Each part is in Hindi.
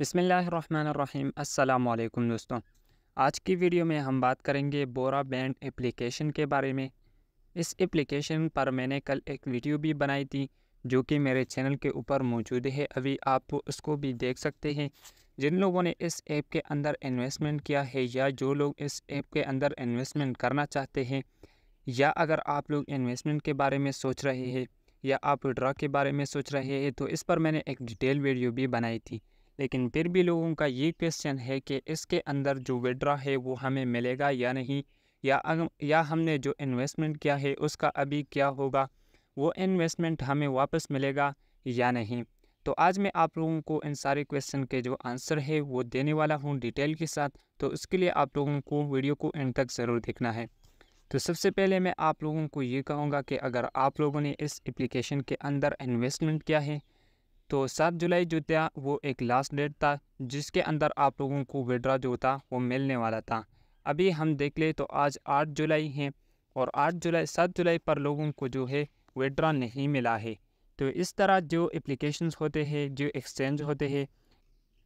बिसमीम् अल्लाम दोस्तों आज की वीडियो में हम बात करेंगे बोरा बैंड एप्लीकेशन के बारे में इस एप्लीकेशन पर मैंने कल एक वीडियो भी बनाई थी जो कि मेरे चैनल के ऊपर मौजूद है अभी आप उसको भी देख सकते हैं जिन लोगों ने इस ऐप के अंदर इन्वेस्टमेंट किया है या जो लोग इस ऐप के अंदर इन्वेस्टमेंट करना चाहते हैं या अगर आप लोग इन्वेस्टमेंट के बारे में सोच रहे हैं या आप ड्रा के बारे में सोच रहे हैं तो इस पर मैंने एक डिटेल वीडियो भी बनाई थी लेकिन फिर भी लोगों का ये क्वेश्चन है कि इसके अंदर जो विड्रा है वो हमें मिलेगा या नहीं या या हमने जो इन्वेस्टमेंट किया है उसका अभी क्या होगा वो इन्वेस्टमेंट हमें वापस मिलेगा या नहीं तो आज मैं आप लोगों को इन सारे क्वेश्चन के जो आंसर है वो देने वाला हूँ डिटेल के साथ तो उसके लिए आप लोगों को वीडियो को एंड तक ज़रूर देखना है तो सबसे पहले मैं आप लोगों को ये कहूँगा कि अगर आप लोगों ने इस एप्लीकेशन के अंदर इन्वेस्टमेंट किया है तो सात जुलाई जो था वो एक लास्ट डेट था जिसके अंदर आप लोगों को विड्रा जो था वो मिलने वाला था अभी हम देख ले तो आज आठ जुलाई है और आठ जुलाई सात जुलाई पर लोगों को जो है विड्रा नहीं मिला है तो इस तरह जो एप्लीकेशंस होते हैं जो एक्सचेंज होते हैं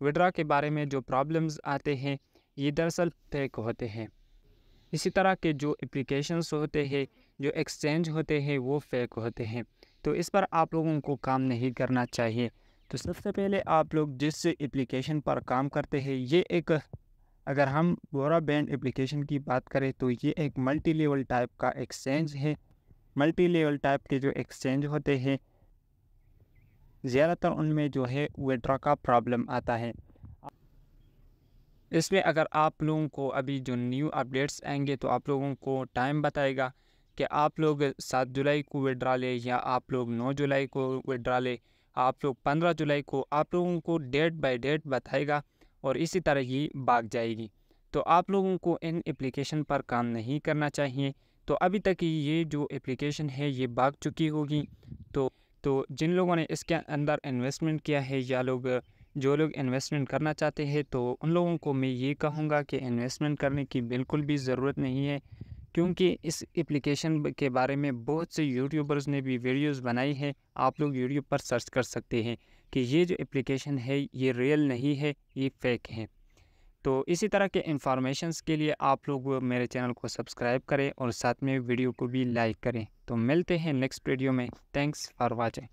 विड्रा के बारे में जो प्रॉब्लम्स आते हैं ये दरअसल फेक होते हैं इसी तरह के जो एप्लीकेशंस होते हैं जो एक्सचेंज होते हैं वो फेक होते हैं तो इस पर आप लोगों को काम नहीं करना चाहिए तो सबसे पहले आप लोग जिस एप्लीकेशन पर काम करते हैं ये एक अगर हम बोरा बैंड एप्लीकेशन की बात करें तो ये एक मल्टी लेवल टाइप का एक्सचेंज है मल्टी लेवल टाइप के जो एक्सचेंज होते हैं ज़्यादातर उनमें जो है वेड्रा का प्रॉब्लम आता है इसमें अगर आप लोगों को अभी जो न्यू अपडेट्स आएंगे तो आप लोगों को टाइम बताएगा कि आप लोग सात जुलाई को विड्रा लें या आप लोग नौ जुलाई को विड्रा लें आप लोग पंद्रह जुलाई को आप लोगों को डेट बाई डेट बताएगा और इसी तरह ही भाग जाएगी तो आप लोगों को इन एप्लीकेशन पर काम नहीं करना चाहिए तो अभी तक ये जो एप्लीकेशन है ये भाग चुकी होगी तो तो जिन लोगों ने इसके अंदर इन्वेस्टमेंट किया है या लोग जो लोग इन्वेस्टमेंट करना चाहते हैं तो उन लोगों को मैं ये कहूँगा कि इन्वेस्टमेंट करने की बिल्कुल भी ज़रूरत नहीं है क्योंकि इस एप्लीकेशन के बारे में बहुत से यूट्यूबर्स ने भी वीडियोस बनाई है आप लोग यूट्यूब पर सर्च कर सकते हैं कि ये जो एप्लीकेशन है ये रियल नहीं है ये फेक है तो इसी तरह के इन्फॉर्मेशन के लिए आप लोग मेरे चैनल को सब्सक्राइब करें और साथ में वीडियो को भी लाइक करें तो मिलते हैं नेक्स्ट वीडियो में थैंक्स फॉर वॉचिंग